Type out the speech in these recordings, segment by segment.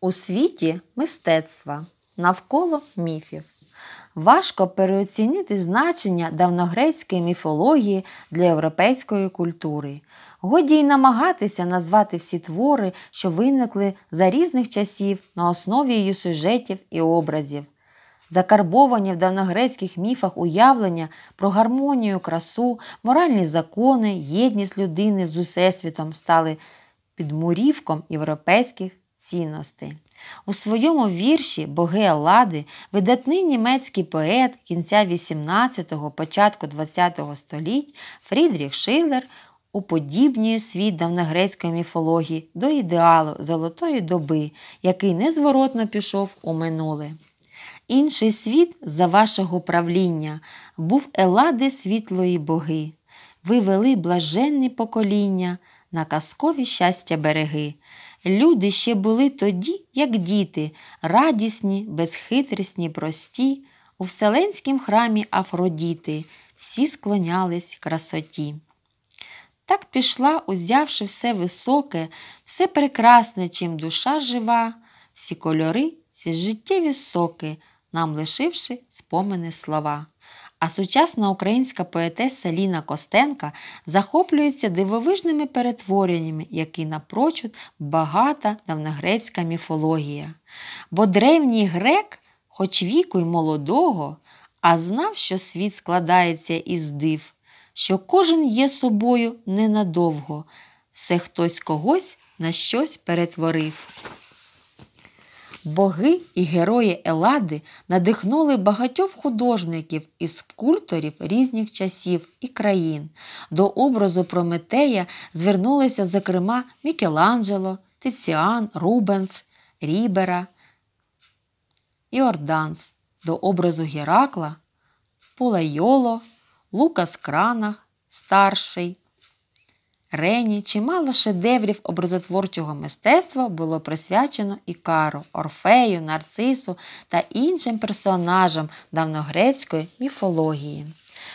У світі мистецтва навколо міфів. Важко переоцінити значення давногрецької міфології для європейської культури. Годі й намагатися назвати всі твори, що виникли за різних часів на основі її сюжетів і образів. Закарбовані в давногрецьких міфах уявлення про гармонію, красу, моральні закони, єдність людини з усесвітом стали підмурівком європейських цінностей. У своєму вірші Боги Лади видатний німецький поет кінця 18-го, початку 20-го століть Фрідріх Шилер уподібнює світ давногрецької міфології до ідеалу Золотої доби, який незворотно пішов у минуле. Інший світ, за вашого правління, був елади світлої боги. Ви вели блаженні покоління на казкові щастя береги. Люди ще були тоді, як діти, радісні, безхитрісні, прості. У Вселенськім храмі Афродіти всі склонялись красоті. Так пішла, узявши все високе, все прекрасне, чим душа жива, всі кольори, всі життєві соки, нам лишивши спомини слова. А сучасна українська поетеса Ліна Костенка захоплюється дивовижними перетвореннями, які напрочуд багата давногрецька міфологія. Бо древній грек, хоч віку й молодого, а знав, що світ складається із див, що кожен є собою ненадовго, все хтось когось на щось перетворив. Боги і герої Елади надихнули багатьох художників і скульпторів різних часів і країн. До образу Прометея звернулися, зокрема, Мікеланджело, Тиціан, Рубенс, Рібера Іорданс, До образу Геракла, Полайоло, Лукас Кранах, старший. Рені чимало шедеврів образотворчого мистецтва було присвячено Ікару, Орфею, Нарцису та іншим персонажам давногрецької міфології.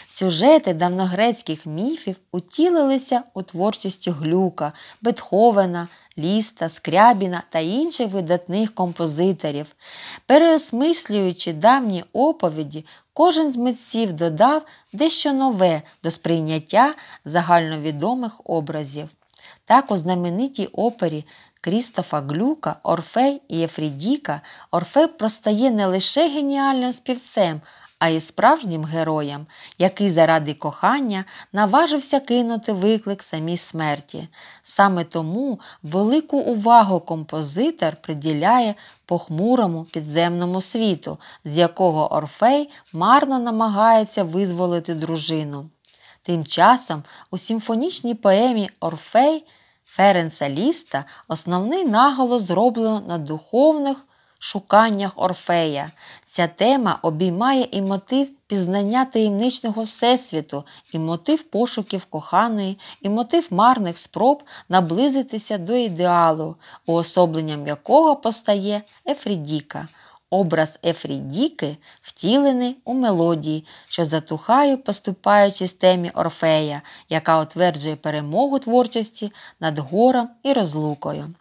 Сюжети давногрецьких міфів утілилися у творчості Глюка, Бетховена, Ліста, Скрябіна та інших видатних композиторів. Переосмислюючи давні оповіді, Кожен з митців додав дещо нове до сприйняття загальновідомих образів. Так у знаменитій опері Крістофа Глюка, Орфей і Єфрідіка Орфей простає не лише геніальним співцем а і справжнім героям, який заради кохання наважився кинути виклик самій смерті. Саме тому велику увагу композитор приділяє похмурому підземному світу, з якого Орфей марно намагається визволити дружину. Тим часом у симфонічній поемі Орфей Ференса Ліста основний наголос зроблено на духовних шуканнях Орфея. Ця тема обіймає і мотив пізнання таємничного Всесвіту, і мотив пошуків коханої, і мотив марних спроб наблизитися до ідеалу, уособленням якого постає Ефрідіка. Образ Ефрідіки втілений у мелодії, що затухає, поступаючи з темі Орфея, яка утверджує перемогу творчості над гором і розлукою.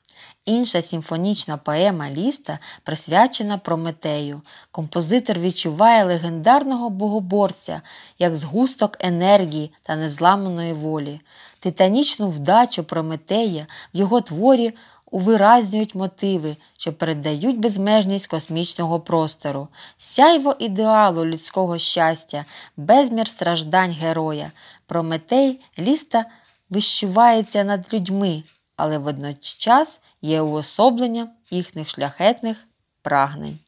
Інша симфонічна поема Ліста присвячена Прометею. Композитор відчуває легендарного богоборця як згусток енергії та незламаної волі. Титанічну вдачу Прометея в його творі увиразнюють мотиви, що передають безмежність космічного простору, сяйво ідеалу людського щастя, безмір страждань героя. Прометей ліста вищувається над людьми але водночас є уособленням їхніх шляхетних прагнень.